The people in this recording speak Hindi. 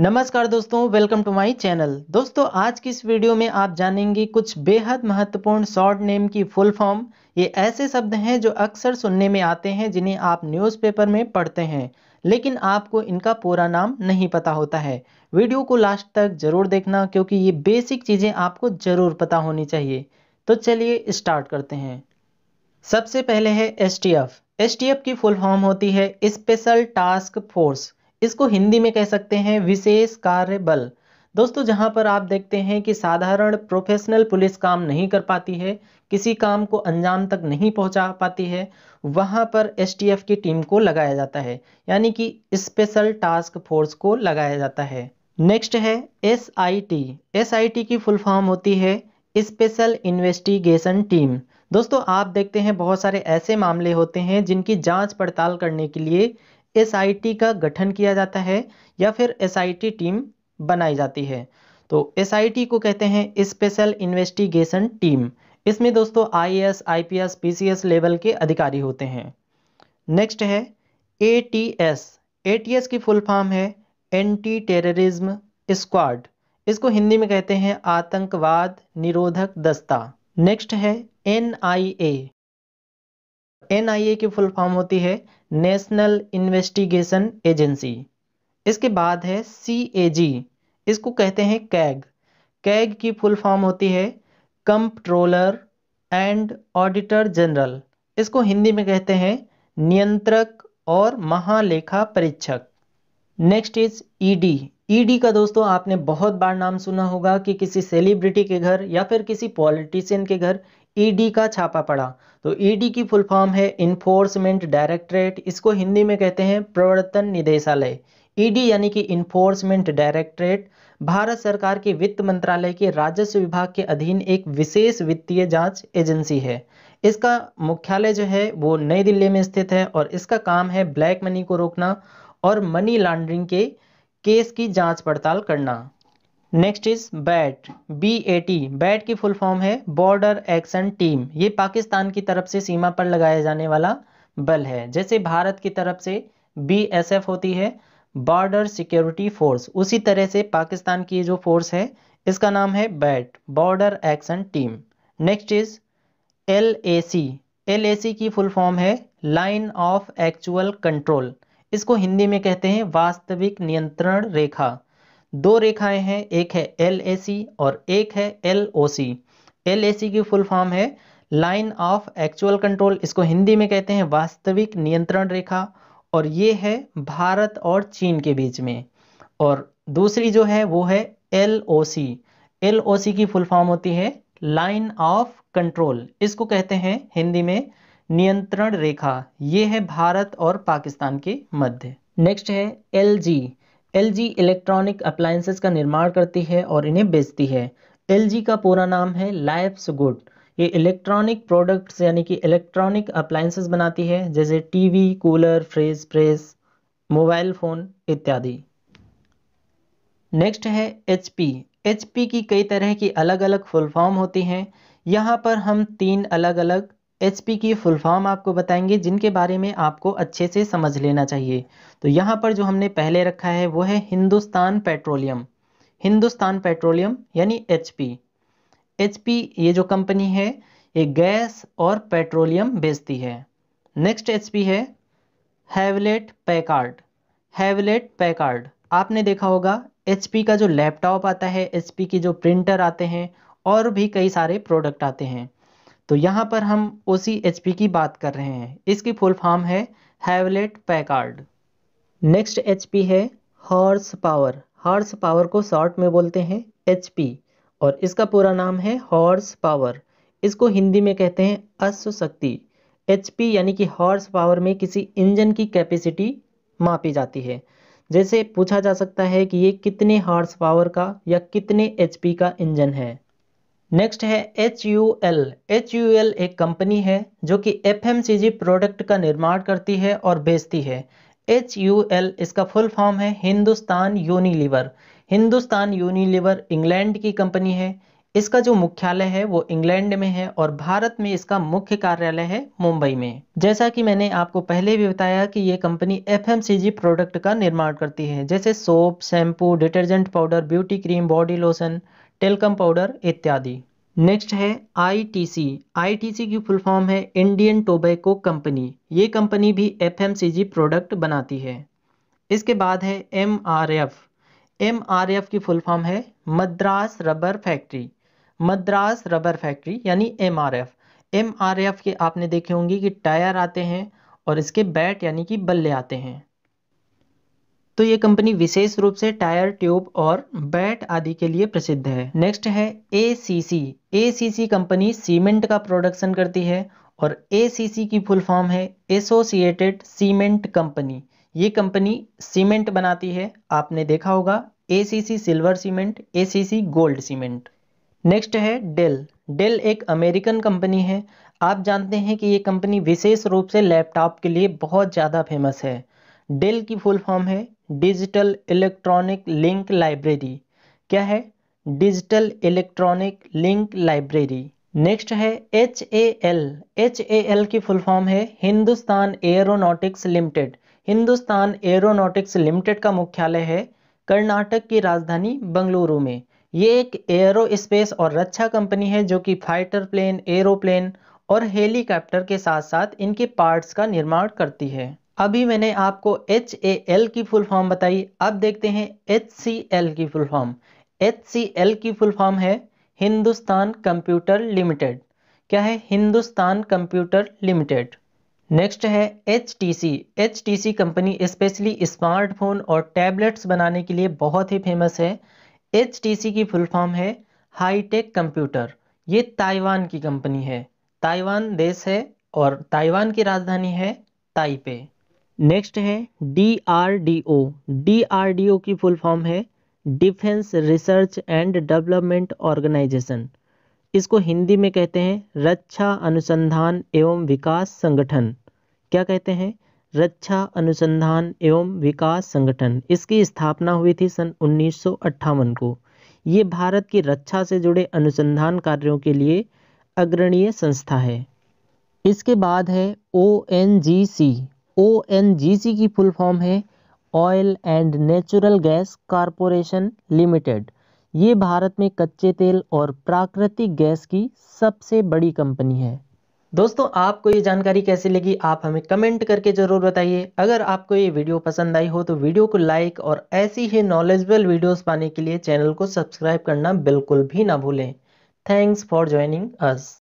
नमस्कार दोस्तों वेलकम टू माय चैनल दोस्तों आज की इस वीडियो में आप जानेंगे कुछ बेहद महत्वपूर्ण शॉर्ट नेम की फुल फॉर्म ये ऐसे शब्द हैं जो अक्सर सुनने में आते हैं जिन्हें आप न्यूज़पेपर में पढ़ते हैं लेकिन आपको इनका पूरा नाम नहीं पता होता है वीडियो को लास्ट तक जरूर देखना क्योंकि ये बेसिक चीज़ें आपको ज़रूर पता होनी चाहिए तो चलिए स्टार्ट करते हैं सबसे पहले है एस टी एफ की फुल फॉर्म होती है स्पेशल टास्क फोर्स इसको हिंदी में कह सकते हैं विशेष कार्य बल दोस्तों जहां पर आप देखते हैं कि साधारण प्रोफेशनल पुलिस काम नहीं कर पाती है किसी काम को अंजाम तक नहीं पहुंचा पाती है वहां पर एसटीएफ की टीम को लगाया जाता है यानी कि स्पेशल टास्क फोर्स को लगाया जाता है नेक्स्ट है एसआईटी एसआईटी की फुल फॉर्म होती है स्पेशल इन्वेस्टिगेशन टीम दोस्तों आप देखते हैं बहुत सारे ऐसे मामले होते हैं जिनकी जांच पड़ताल करने के लिए एसआईटी का गठन किया जाता है या फिर एसआईटी टीम बनाई जाती है तो एसआईटी को कहते हैं स्पेशल इन्वेस्टिगेशन टीम इसमें दोस्तों आईएएस, आईपीएस, पीसीएस लेवल के अधिकारी होते हैं नेक्स्ट है एटीएस एटीएस की फुल फॉर्म है एंटी टेररिज्म स्क्वाड इसको हिंदी में कहते हैं आतंकवाद निरोधक दस्ता नेक्स्ट है आई ए की फुल फॉर्म होती है नेशनल इन्वेस्टिगेशन एजेंसी इसके बाद है सी इसको कहते हैं कैग कैग की फुल फॉर्म होती है कंप्ट्रोलर एंड ऑडिटर जनरल इसको हिंदी में कहते हैं नियंत्रक और महालेखा परीक्षक next is ED e ED e का दोस्तों आपने बहुत बार नाम सुना होगा कि किसी सेलिब्रिटी के घर या फिर किसी पॉलिटिशियन के घर ईडी e का छापा पड़ा तो ईडी e की फुल फॉर्म है इन्फोर्समेंट डायरेक्टरेट इसको हिंदी में कहते हैं प्रवर्तन निदेशालय ईडी e यानी कि इन्फोर्समेंट डायरेक्टरेट भारत सरकार के वित्त मंत्रालय के राजस्व विभाग के अधीन एक विशेष वित्तीय जांच एजेंसी है इसका मुख्यालय जो है वो नई दिल्ली में स्थित है और इसका काम है ब्लैक मनी को रोकना और मनी लॉन्ड्रिंग के केस की जांच पड़ताल करना next is BAT B A T BAT की फुल फॉर्म है बॉर्डर एक्शन टीम ये पाकिस्तान की तरफ से सीमा पर लगाया जाने वाला बल है जैसे भारत की तरफ से बी एस एफ होती है बॉर्डर सिक्योरिटी फोर्स उसी तरह से पाकिस्तान की जो फोर्स है इसका नाम है BAT border action team next is L A C L A C की फुल फॉर्म है लाइन ऑफ एक्चुअल कंट्रोल इसको हिंदी में कहते हैं वास्तविक नियंत्रण रेखा दो रेखाएं हैं एक है एल ए सी और एक है L O C L A C की फुल फॉर्म है लाइन ऑफ एक्चुअल कंट्रोल इसको हिंदी में कहते हैं वास्तविक नियंत्रण रेखा और ये है भारत और चीन के बीच में और दूसरी जो है वो है L O C L O सी की फुल फॉर्म होती है लाइन ऑफ कंट्रोल इसको कहते हैं हिंदी में नियंत्रण रेखा ये है भारत और पाकिस्तान के मध्य नेक्स्ट है L G G electronic appliances का निर्माण करती है और इन्हें बेचती है जी का पूरा नाम है लाइफ्स गुड ये इलेक्ट्रॉनिक प्रोडक्ट्स यानी कि इलेक्ट्रॉनिक अप्लायंसेस बनाती है जैसे TV cooler fridge press mobile phone इत्यादि नेक्स्ट है एच पी एच पी की कई तरह की अलग अलग फुल फॉर्म होती हैं यहाँ पर हम तीन अलग अलग एच की फुल फॉर्म आपको बताएंगे जिनके बारे में आपको अच्छे से समझ लेना चाहिए तो यहाँ पर जो हमने पहले रखा है वो है हिंदुस्तान पेट्रोलियम हिंदुस्तान पेट्रोलियम यानी एच पी ये जो कंपनी है ये गैस और पेट्रोलियम बेचती है नेक्स्ट एच है हैवलेट पैकार्ड हैवलेट पैकार्ड आपने देखा होगा एच का जो लैपटॉप आता है एच की जो प्रिंटर आते हैं और भी कई सारे प्रोडक्ट आते हैं तो यहाँ पर हम ओ की बात कर रहे हैं इसकी फुल फॉर्म है हैवलेट पैकार्ड नेक्स्ट एच है हॉर्स पावर हॉर्स पावर को शॉर्ट में बोलते हैं एच और इसका पूरा नाम है हॉर्स पावर इसको हिंदी में कहते हैं अश्व शक्ति एच यानी कि हॉर्स पावर में किसी इंजन की कैपेसिटी मापी जाती है जैसे पूछा जा सकता है कि ये कितने हॉर्स पावर का या कितने एच का इंजन है नेक्स्ट है H U L H U L एक कंपनी है जो कि F M C G product का निर्माण करती है और बेचती है एच यू एल इसका फुल फॉर्म है Hindustan Unilever Hindustan Unilever England की कंपनी है इसका जो मुख्यालय है वो इंग्लैंड में है और भारत में इसका मुख्य कार्यालय है मुंबई में जैसा कि मैंने आपको पहले भी बताया कि ये कंपनी एफ प्रोडक्ट का निर्माण करती है जैसे soap shampoo detergent powder beauty cream body lotion talcum powder इत्यादि नेक्स्ट है आईटीसी आईटीसी की फुल फॉर्म है इंडियन टोबैको कंपनी ये कंपनी भी एफएमसीजी प्रोडक्ट बनाती है इसके बाद है एमआरएफ एमआरएफ की फुल फॉर्म है Madras rubber factory Madras rubber factory यानी एमआरएफ एमआरएफ के आपने देखे होंगे कि टायर आते हैं और इसके बैट यानी कि बल्ले आते हैं तो ये कंपनी विशेष रूप से टायर ट्यूब और बैट आदि के लिए प्रसिद्ध है नेक्स्ट है सी सी कंपनी सीमेंट का प्रोडक्शन करती है और सी की फुल फॉर्म है एसोसिएटेड सीमेंट कंपनी ये कंपनी सीमेंट बनाती है आपने देखा होगा C silver cement C gold cement next है डेल डेल एक अमेरिकन कंपनी है आप जानते हैं कि ये कंपनी विशेष रूप से लैपटॉप के लिए बहुत ज़्यादा फेमस है डेल की फुल फॉर्म है डिजिटल इलेक्ट्रॉनिक लिंक लाइब्रेरी क्या है digital electronic link library next है H A L H A L की फुल फॉर्म है Hindustan aeronautics limited Hindustan aeronautics limited का मुख्यालय है कर्नाटक की राजधानी बंगलुरु में ये एक एयरो स्पेस और रक्षा कंपनी है जो कि फाइटर प्लेन एरोप्लेन और हेलीकॉप्टर के साथ साथ इनके पार्ट्स का निर्माण करती है अभी मैंने आपको एच ए एल की फुल फॉर्म बताई अब देखते हैं एच सी एल की full form H C L की फुल फॉर्म है हिंदुस्तान कंप्यूटर लिमिटेड क्या है हिंदुस्तान कंप्यूटर लिमिटेड नेक्स्ट है H T C H T C company specially smartphone और टैबलेट्स बनाने के लिए बहुत ही फेमस है एच टी सी की फुल फॉर्म है हाईटेक कंप्यूटर ये ताइवान की कंपनी है ताइवान देश है और ताइवान की राजधानी है ताइपे नेक्स्ट है D R D O D R D O की फुल फॉर्म है defence research and development organisation इसको हिंदी में कहते हैं रक्षा अनुसंधान एवं विकास संगठन क्या कहते हैं रक्षा अनुसंधान एवं विकास संगठन इसकी स्थापना हुई थी सन उन्नीस को ये भारत की रक्षा से जुड़े अनुसंधान कार्यों के लिए अग्रणीय संस्था है इसके बाद है ओ एन जी सी ओ एन जी सी की फुल फॉर्म है oil and natural gas corporation limited ये भारत में कच्चे तेल और प्राकृतिक गैस की सबसे बड़ी कंपनी है दोस्तों आपको ये जानकारी कैसी लगी आप हमें कमेंट करके ज़रूर बताइए अगर आपको ये वीडियो पसंद आई हो तो वीडियो को लाइक और ऐसी ही नॉलेजबल वीडियोस पाने के लिए चैनल को सब्सक्राइब करना बिल्कुल भी ना भूलें थैंक्स फॉर ज्वाइनिंग अस